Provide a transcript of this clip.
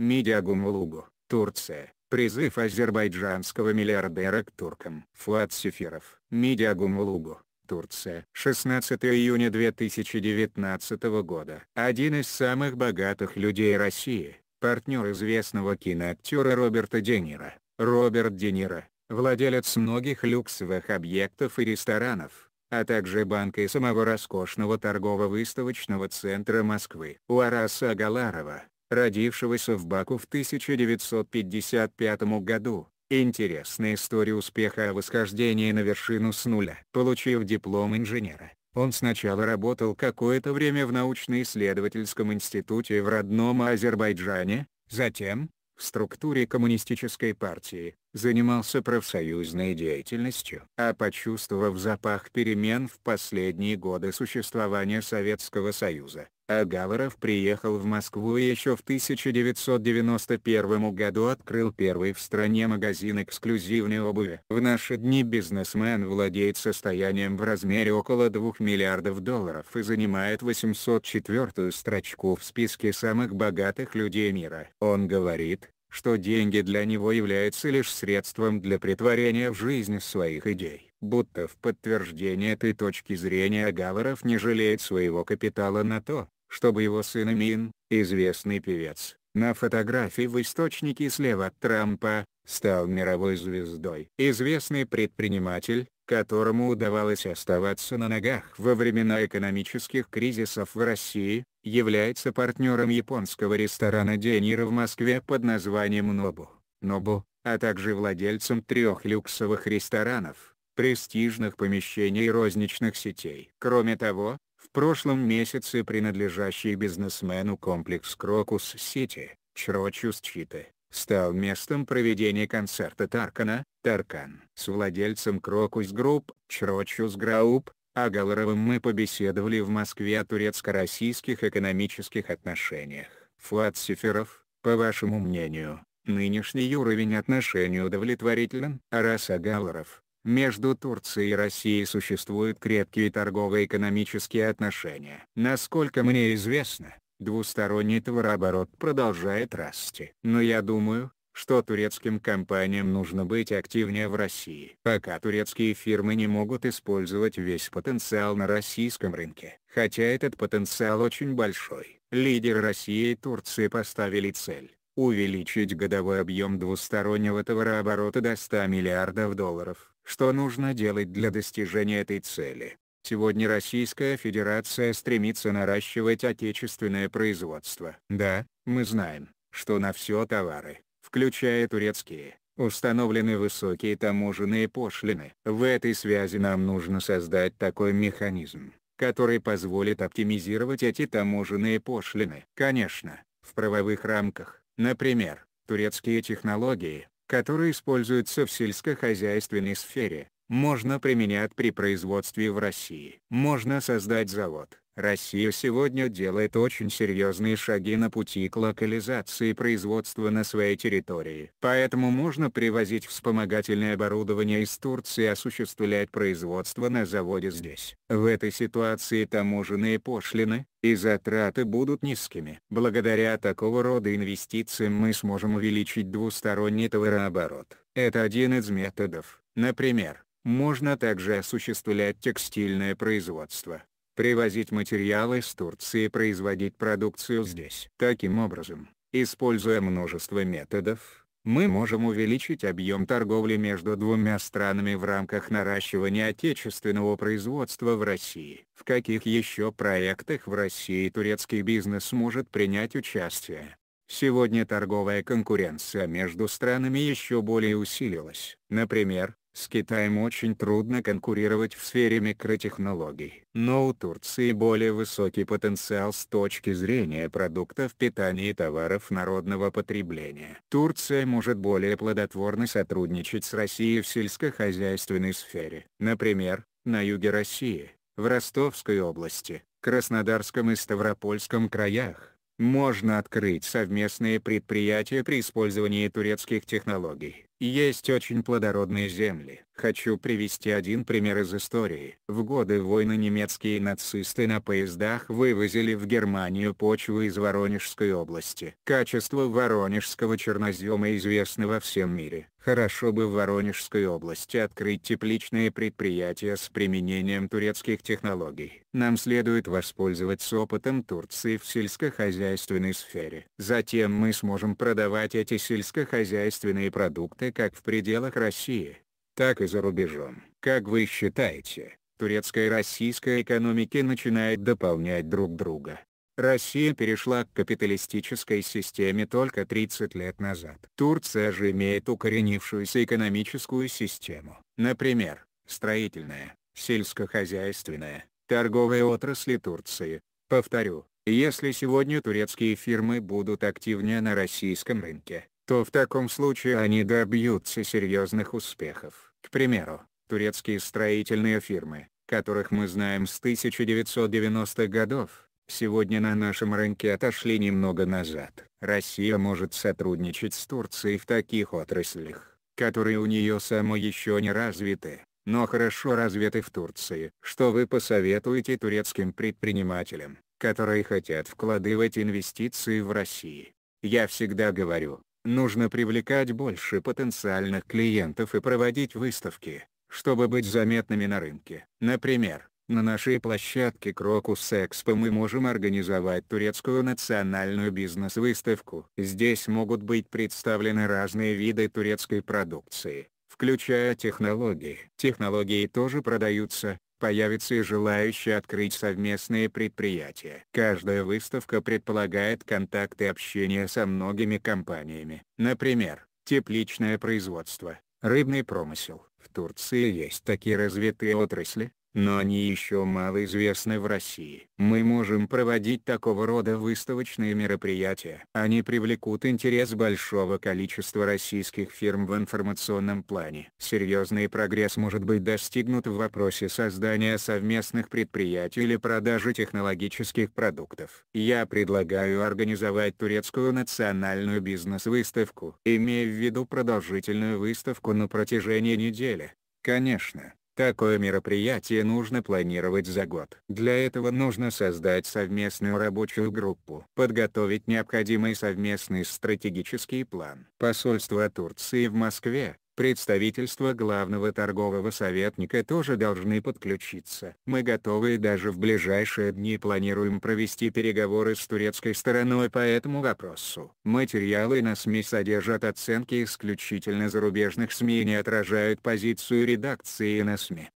Медиагумулугу, Турция. Призыв азербайджанского миллиардера к туркам. Фуат Сефиров. Медиагумулугу. Турция. 16 июня 2019 года. Один из самых богатых людей России, партнер известного киноактера Роберта Де Ниро. Роберт Де Ниро, владелец многих люксовых объектов и ресторанов, а также банка и самого роскошного торгово-выставочного центра Москвы. У Араса Галарова, родившегося в Баку в 1955 году. Интересная история успеха о восхождении на вершину с нуля. Получив диплом инженера, он сначала работал какое-то время в научно-исследовательском институте в родном Азербайджане, затем, в структуре коммунистической партии, занимался профсоюзной деятельностью. А почувствовав запах перемен в последние годы существования Советского Союза, Агаворов приехал в Москву и еще в 1991 году открыл первый в стране магазин эксклюзивной обуви. В наши дни бизнесмен владеет состоянием в размере около 2 миллиардов долларов и занимает 804 строчку в списке самых богатых людей мира. Он говорит, что деньги для него являются лишь средством для притворения в жизни своих идей. Будто в подтверждение этой точки зрения Агаваров не жалеет своего капитала на то, чтобы его сын Эмин, известный певец, на фотографии в источнике слева от Трампа, стал мировой звездой. Известный предприниматель, которому удавалось оставаться на ногах во времена экономических кризисов в России, является партнером японского ресторана Денира в Москве под названием Нобу, Нобу, а также владельцем трех люксовых ресторанов, престижных помещений и розничных сетей. Кроме того, в прошлом месяце принадлежащий бизнесмену комплекс Крокус-Сити, Чрочус-Читы, стал местом проведения концерта Таркана, Таркан. С владельцем Крокус Групп, Чрочус Грауп, а Галаровым мы побеседовали в Москве о турецко-российских экономических отношениях. Фуат Сиферов, по вашему мнению, нынешний уровень отношений удовлетворителен? Раса Галаров. Между Турцией и Россией существуют крепкие торгово-экономические отношения. Насколько мне известно, двусторонний товарооборот продолжает расти. Но я думаю, что турецким компаниям нужно быть активнее в России. Пока турецкие фирмы не могут использовать весь потенциал на российском рынке. Хотя этот потенциал очень большой. Лидеры России и Турции поставили цель увеличить годовой объем двустороннего товарооборота до 100 миллиардов долларов. Что нужно делать для достижения этой цели? Сегодня Российская Федерация стремится наращивать отечественное производство. Да, мы знаем, что на все товары, включая турецкие, установлены высокие таможенные пошлины. В этой связи нам нужно создать такой механизм, который позволит оптимизировать эти таможенные пошлины. Конечно, в правовых рамках, например, турецкие технологии, которые используются в сельскохозяйственной сфере, можно применять при производстве в России. Можно создать завод, Россия сегодня делает очень серьезные шаги на пути к локализации производства на своей территории. Поэтому можно привозить вспомогательное оборудование из Турции и осуществлять производство на заводе здесь. В этой ситуации таможенные пошлины, и затраты будут низкими. Благодаря такого рода инвестициям мы сможем увеличить двусторонний товарооборот. Это один из методов. Например, можно также осуществлять текстильное производство привозить материалы с Турции и производить продукцию здесь. Таким образом, используя множество методов, мы можем увеличить объем торговли между двумя странами в рамках наращивания отечественного производства в России. В каких еще проектах в России турецкий бизнес может принять участие? Сегодня торговая конкуренция между странами еще более усилилась. Например, с Китаем очень трудно конкурировать в сфере микротехнологий. Но у Турции более высокий потенциал с точки зрения продуктов питания и товаров народного потребления. Турция может более плодотворно сотрудничать с Россией в сельскохозяйственной сфере. Например, на юге России, в Ростовской области, Краснодарском и Ставропольском краях, можно открыть совместные предприятия при использовании турецких технологий. Есть очень плодородные земли. Хочу привести один пример из истории. В годы войны немецкие нацисты на поездах вывозили в Германию почву из Воронежской области. Качество воронежского чернозема известно во всем мире. Хорошо бы в Воронежской области открыть тепличные предприятия с применением турецких технологий. Нам следует воспользоваться опытом Турции в сельскохозяйственной сфере. Затем мы сможем продавать эти сельскохозяйственные продукты рынка как в пределах России, так и за рубежом. Как вы считаете, турецкая и российская экономики начинают дополнять друг друга? Россия перешла к капиталистической системе только 30 лет назад. Турция же имеет укоренившуюся экономическую систему. Например, строительная, сельскохозяйственная, торговые отрасли Турции. Повторю, если сегодня турецкие фирмы будут активнее на российском рынке, то в таком случае они добьются серьезных успехов. К примеру, турецкие строительные фирмы, которых мы знаем с 1990-х годов, сегодня на нашем рынке отошли немного назад. Россия может сотрудничать с Турцией в таких отраслях, которые у нее самой еще не развиты, но хорошо развиты в Турции. Что вы посоветуете турецким предпринимателям, которые хотят вкладывать инвестиции в России? Я всегда говорю, нужно привлекать больше потенциальных клиентов и проводить выставки, чтобы быть заметными на рынке. Например, на нашей площадке Крокус Экспо мы можем организовать турецкую национальную бизнес-выставку. Здесь могут быть представлены разные виды турецкой продукции, включая технологии. Технологии тоже продаются, появятся и желающие открыть совместные предприятия. Каждая выставка предполагает контакты и общение со многими компаниями. Например, тепличное производство, рыбный промысел. В Турции есть такие развитые отрасли, но они еще мало известны в России. Мы можем проводить такого рода выставочные мероприятия. Они привлекут интерес большого количества российских фирм в информационном плане. Серьезный прогресс может быть достигнут в вопросе создания совместных предприятий или продажи технологических продуктов. Я предлагаю организовать турецкую национальную бизнес-выставку, имея в виду продолжительную выставку на протяжении недели. Конечно, Такое мероприятие нужно планировать за год. Для этого нужно создать совместную рабочую группу, подготовить необходимый совместный стратегический план. Посольство Турции в Москве, Представительства главного торгового советника тоже должны подключиться. Мы готовы и даже в ближайшие дни планируем провести переговоры с турецкой стороной по этому вопросу. Материалы на СМИ содержат оценки исключительно зарубежных СМИ и не отражают позицию редакции на СМИ.